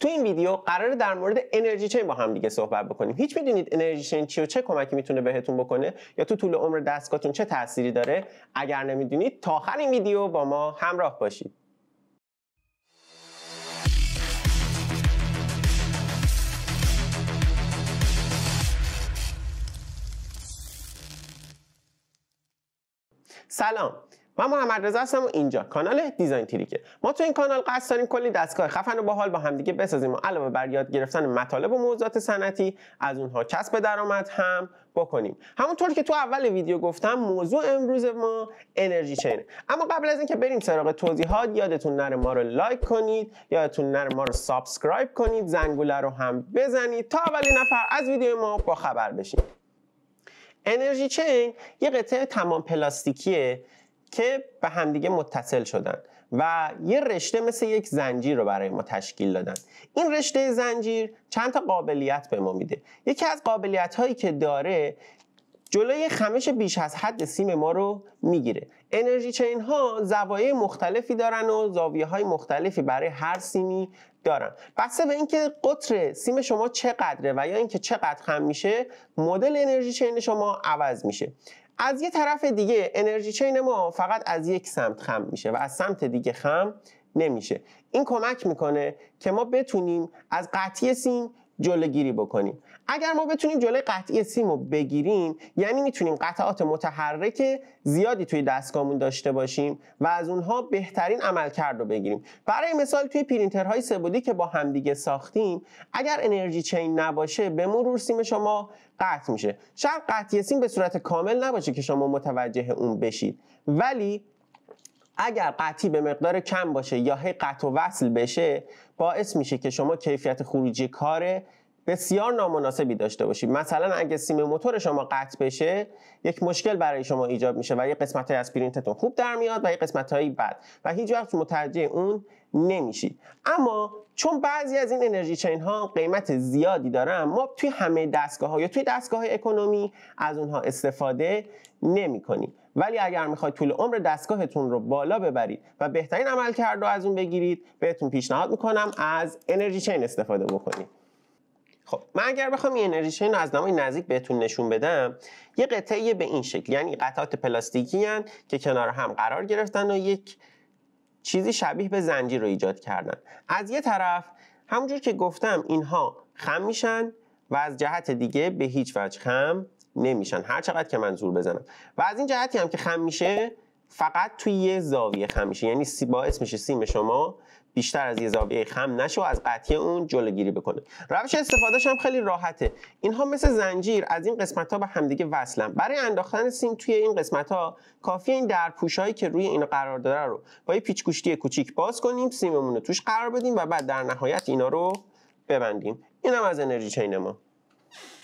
تو این ویدیو قراره در مورد انرژی چین با هم دیگه صحبت بکنیم هیچ میدونید انرژی چین چی و چه کمکی میتونه بهتون بکنه یا تو طول عمر دستگاهتون چه تأثیری داره اگر نمیدونید تا آخر این ویدیو با ما همراه باشید سلام من محمد رضا هستم و اینجا کانال دیزاین تریکه ما تو این کانال قصد داریم کلی دستگاه خفن و باحال با همدیگه بسازیم و علاوه بر یاد گرفتن مطالب و موضوعات صنعتی از اونها کسب درآمد هم بکنیم همونطور که تو اول ویدیو گفتم موضوع امروز ما انرژی چینه اما قبل از اینکه بریم سراغ توضیحات یادتون نره ما رو لایک کنید یادتون نره ما رو سابسکرایب کنید زنگوله رو هم بزنید تا اولین نفر از ویدیو ما با خبر بشید انرژی چین یه قطعه تمام پلاستیکیه که به همدیگه متصل شدن و یه رشته مثل یک زنجیر رو برای ما تشکیل دادن این رشته زنجیر چند تا قابلیت به ما میده یکی از قابلیت هایی که داره جلوی خمش بیش از حد سیم ما رو میگیره انرژی چین ها زوایای مختلفی دارن و زاویه های مختلفی برای هر سیمی دارن بسته به اینکه قطر سیم شما چقدره و یا اینکه چقدر خم میشه مدل انرژی چین شما عوض میشه از یه طرف دیگه انرژی چین ما فقط از یک سمت خم میشه و از سمت دیگه خم نمیشه این کمک میکنه که ما بتونیم از قطعی سیم جلوگیری بکنیم اگر ما بتونیم جلوی قطعی سیم رو بگیریم یعنی میتونیم قطعات متحرک زیادی توی دستگاهمون داشته باشیم و از اونها بهترین عملکرد رو بگیریم برای مثال توی پرینترهای سبودی که با همدیگه ساختیم اگر انرژی چین نباشه به مرور سیم شما قطع میشه شاید قطعی سیم به صورت کامل نباشه که شما متوجه اون بشید ولی اگر قطعی به مقدار کم باشه یا هی قطع و وصل بشه باعث میشه که شما کیفیت خروجی کار بسیار نامناسبی داشته باشید مثلا اگه سیم موتور شما قطع بشه یک مشکل برای شما ایجاد میشه و یه قسمت های از پرینتتون خوب در میاد و یه قسمت هایی بد و هیچ وقت متوجه اون نمیشید اما چون بعضی از این انرژی چین ها قیمت زیادی دارن ما توی همه دستگاه یا توی دستگاه های اکنومی از اونها استفاده نمی کنیم ولی اگر میخواید طول عمر دستگاهتون رو بالا ببرید و بهترین عمل کرد رو از اون بگیرید بهتون پیشنهاد میکنم از انرژی چین استفاده بکنید خب من اگر بخوام این انرژی رو از نمای نزدیک بهتون نشون بدم یه قطعه به این شکل یعنی قطعات پلاستیکی هن که کنار هم قرار گرفتن و یک چیزی شبیه به زنجیر رو ایجاد کردن از یه طرف همونجور که گفتم اینها خم میشن و از جهت دیگه به هیچ وجه خم نمیشن هر چقدر که من زور بزنم و از این جهتی هم که خم میشه فقط توی یه زاویه خم میشه یعنی باعث میشه سیم شما بیشتر از یه زاویه خم نشه و از قطعی اون جلوگیری بکنه روش استفادهش هم خیلی راحته اینها مثل زنجیر از این قسمت ها به همدیگه وصلن برای انداختن سیم توی این قسمت ها کافی این در هایی که روی اینا قرار داره رو با یه پیچگوشتی کوچیک باز کنیم سیممون رو توش قرار بدیم و بعد در نهایت اینا رو ببندیم اینم از انرژی چین ما